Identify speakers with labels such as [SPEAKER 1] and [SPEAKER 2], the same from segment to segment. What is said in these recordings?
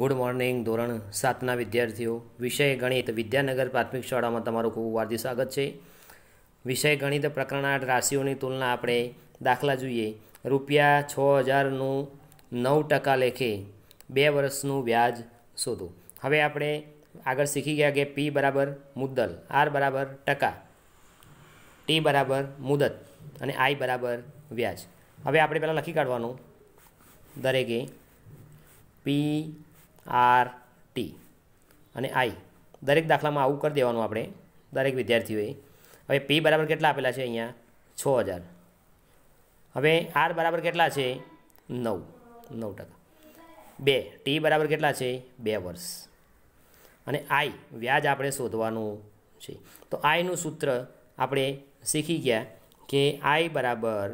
[SPEAKER 1] good morning ધોરણ સાતના વિદ્યાર્થીઓ વિષય ગણિત વિદ્યાનગર પ્રાથમિક શાળામાં તમારું ખૂબ વાર્ષિક સ્વાગત છે વિષય ગણિત પ્રકરણ આઠ રાશિઓની તુલના આપણે દાખલા જોઈએ રૂપિયા છ હજારનું નવ ટકા લેખે બે વર્ષનું વ્યાજ શોધો હવે આપણે આગળ શીખી ગયા કે પી બરાબર મુદ્દલ આર બરાબર ટકા ટી બરાબર મુદત અને આઈ બરાબર વ્યાજ હવે આપણે પહેલાં લખી કાઢવાનું દરેકે પી આર ટી અને આઈ દરેક દાખલામાં આવું કરી દેવાનું આપણે દરેક વિદ્યાર્થીઓએ હવે પી બરાબર કેટલા આપેલા છે અહીંયા છ હજાર હવે આર બરાબર કેટલા છે નવ નવ ટકા બે ટી બરાબર કેટલા છે બે વર્ષ અને આઈ વ્યાજ આપણે શોધવાનું છે તો આઈનું સૂત્ર આપણે શીખી ગયા કે આઈ બરાબર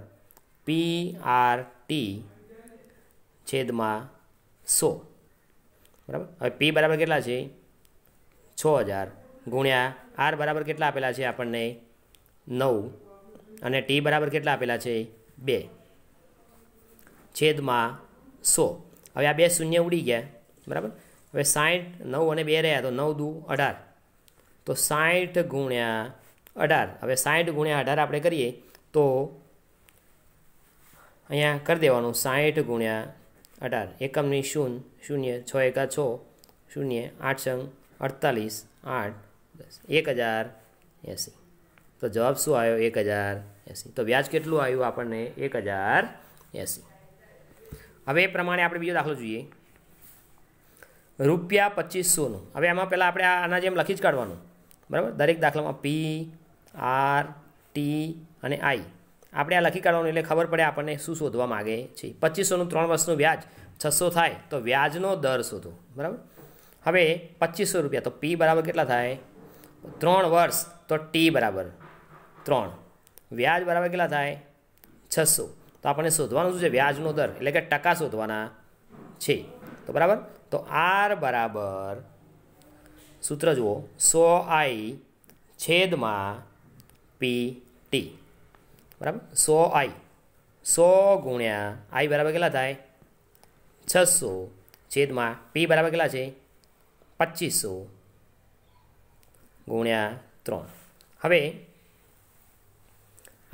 [SPEAKER 1] પી આર ટી છેદમાં સો બરાબર હવે પી બરાબર કેટલા છે છ હજાર ગુણ્યા આર બરાબર કેટલા આપેલા છે આપણને નવ અને ટી બરાબર કેટલા આપેલા છે બે છેદમાં સો હવે આ બે શૂન્ય ઉડી ગયા બરાબર હવે સાઠ નવ અને બે રહ્યા તો નવ દુ અઢાર તો સાઠ ગુણ્યા અઢાર હવે સાઠ ગુણ્યા અઢાર આપણે કરીએ તો અહીંયા કરી દેવાનું સાઠ ગુણ્યા અઢાર એકમની શૂન્ય શૂન્ય છ એકા છ શૂન્ય આઠ સંગ અડતાલીસ આઠ એક હજાર એંસી તો જવાબ શું આવ્યો એક હજાર એંસી તો વ્યાજ કેટલું આવ્યું આપણને એક હજાર એંસી હવે એ પ્રમાણે આપણે બીજો દાખલો જોઈએ રૂપિયા પચીસોનું હવે એમાં પહેલાં આપણે આના જેમ લખી જ કાઢવાનું બરાબર દરેક દાખલામાં પી આર ટી અને આઈ આપણે આ લખી કાઢવાનું એટલે ખબર પડે આપણને શું શોધવા માગે છે પચીસોનું ત્રણ વર્ષનું વ્યાજ છસો થાય તો વ્યાજનો દર શોધો બરાબર હવે પચીસો રૂપિયા તો પી બરાબર કેટલા થાય ત્રણ વર્ષ તો ટી બરાબર ત્રણ વ્યાજ બરાબર કેટલા થાય છસો તો આપણને શોધવાનું શું છે વ્યાજનો દર એટલે કે ટકા શોધવાના છે તો બરાબર તો આર બરાબર સૂત્ર જુઓ સો આઈ છેદમાં પી ટી બરાબર સો આઈ સો ગુણ્યા આઈ બરાબર કેટલા થાય છસો છેદમાં પી બરાબર કેટલા છે પચીસો ગુણ્યા ત્રણ હવે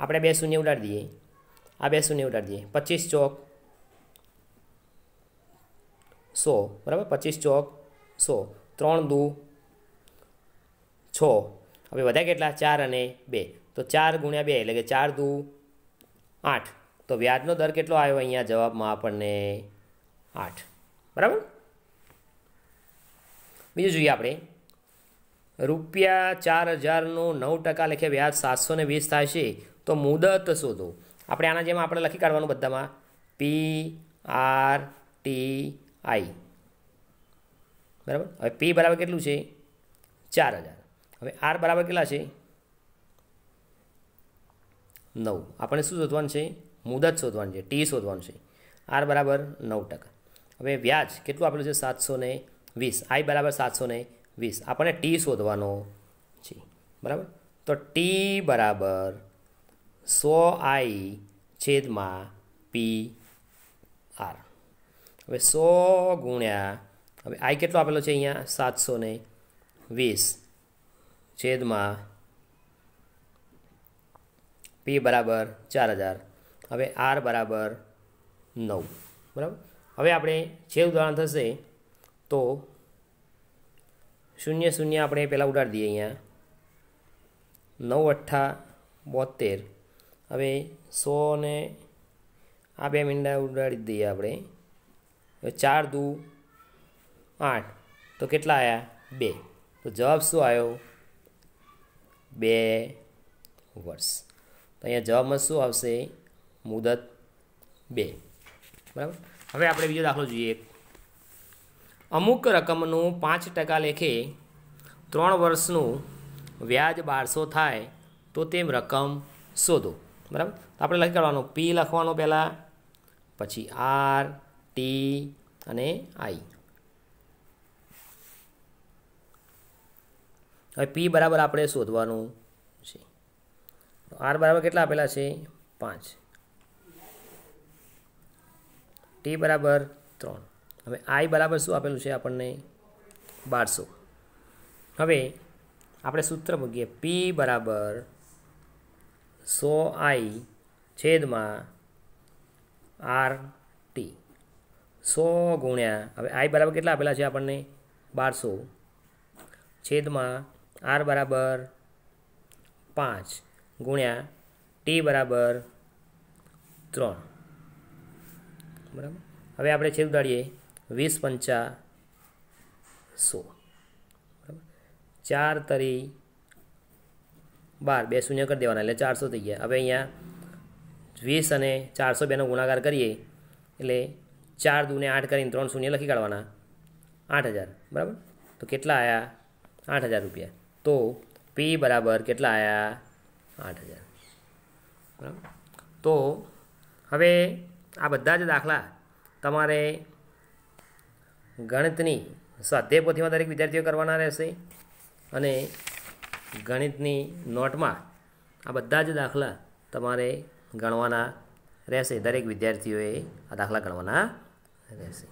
[SPEAKER 1] આપણે બે શૂન્ય ઉડાડી દઈએ આ બે શૂન્ય ઉડાડી દઈએ પચીસ ચોક સો બરાબર પચીસ ચોક સો ત્રણ દુ છ હવે વધ્યા કેટલા ચાર અને બે તો ચાર ગુણ્યા બે એટલે કે ચાર દુ આઠ તો વ્યાજનો દર કેટલો આવ્યો અહીંયા જવાબમાં આપણને આઠ બરાબર બીજું જોઈએ આપણે રૂપિયા ચાર હજારનો નવ ટકા લખે વ્યાજ સાતસો ને વીસ થાય છે તો મુદત શોધો આપણે આના જેમ આપણે લખી કાઢવાનું બધામાં પી આર ટી આઈ બરાબર હવે પી બરાબર કેટલું છે ચાર હજાર હવે આર બરાબર કેટલા છે નવ આપણે શું શોધવાનું છે મુદત શોધવાની છે ટી શોધવાનું છે આર બરાબર નવ ટકા હવે વ્યાજ કેટલું આપેલું છે સાતસો ને વીસ આઈ બરાબર સાતસો ને વીસ આપણે ટી શોધવાનો છે બરાબર તો ટી બરાબર સો આઈ છેદમાં પી આર હવે સો ગુણ્યા હવે આઈ કેટલો આપેલો છે અહીંયા સાતસો ને વીસ છેદમાં પી બરાબર ચાર હજાર હવે આર બરાબર નવ બરાબર હવે આપણે જે ઉદાહરણ થશે તો શૂન્ય શૂન્ય આપણે પહેલાં ઉડાડી દઈએ અહીંયા નવ અઠ્ઠા બોતેર હવે સો ને આ બે મીંડા ઉડાડી દઈએ આપણે ચાર દુ આઠ તો કેટલા આવ્યા બે તો જવાબ શું આવ્યો બે વર્ષ અહીંયા જવાબમાં શું આવશે મુદત બે બરાબર હવે આપણે બીજો દાખલો જોઈએ અમુક રકમનું પાંચ ટકા લેખે ત્રણ વર્ષનું વ્યાજ બારસો થાય તો તેમ રકમ શોધો બરાબર આપણે લખી કાઢવાનું પી લખવાનો પહેલાં પછી આર ટી અને આઈ હવે પી બરાબર આપણે શોધવાનું આર બરાબર કેટલા આપેલા છે પાંચ ટી બરાબર ત્રણ હવે આઈ બરાબર શું આપેલું છે આપણને બારસો હવે આપણે સૂત્ર મૂકીએ પી બરાબર સો આઈ છેદમાં આર ટી સો ગુણ્યા હવે આઈ બરાબર કેટલા આપેલા છે આપણને બારસો છેદમાં આર બરાબર પાંચ ગુણ્યા ટી બરાબર ત્રણ બરાબર હવે આપણે છેદ ઉડાડીએ વીસ પંચા સો બરાબર ચાર તરી બાર બે શૂન્ય કરી દેવાના એટલે ચારસો થઈ ગયા હવે અહીંયા વીસ અને ચારસો બેનો ગુણાકાર કરીએ એટલે ચાર દૂને આઠ કરીને ત્રણ શૂન્ય લખી કાઢવાના આઠ હજાર બરાબર તો કેટલા આવ્યા આઠ હજાર રૂપિયા તો પી બરાબર કેટલા આવ્યા આઠ હજાર બરાબર તો હવે આ બધા જ દાખલા તમારે ગણિતની સ્વાધ્યાય પોથીમાં દરેક વિદ્યાર્થીઓ કરવાના રહેશે અને ગણિતની નોટમાં આ બધા જ દાખલા તમારે ગણવાના રહેશે દરેક વિદ્યાર્થીઓએ આ દાખલા ગણવાના રહેશે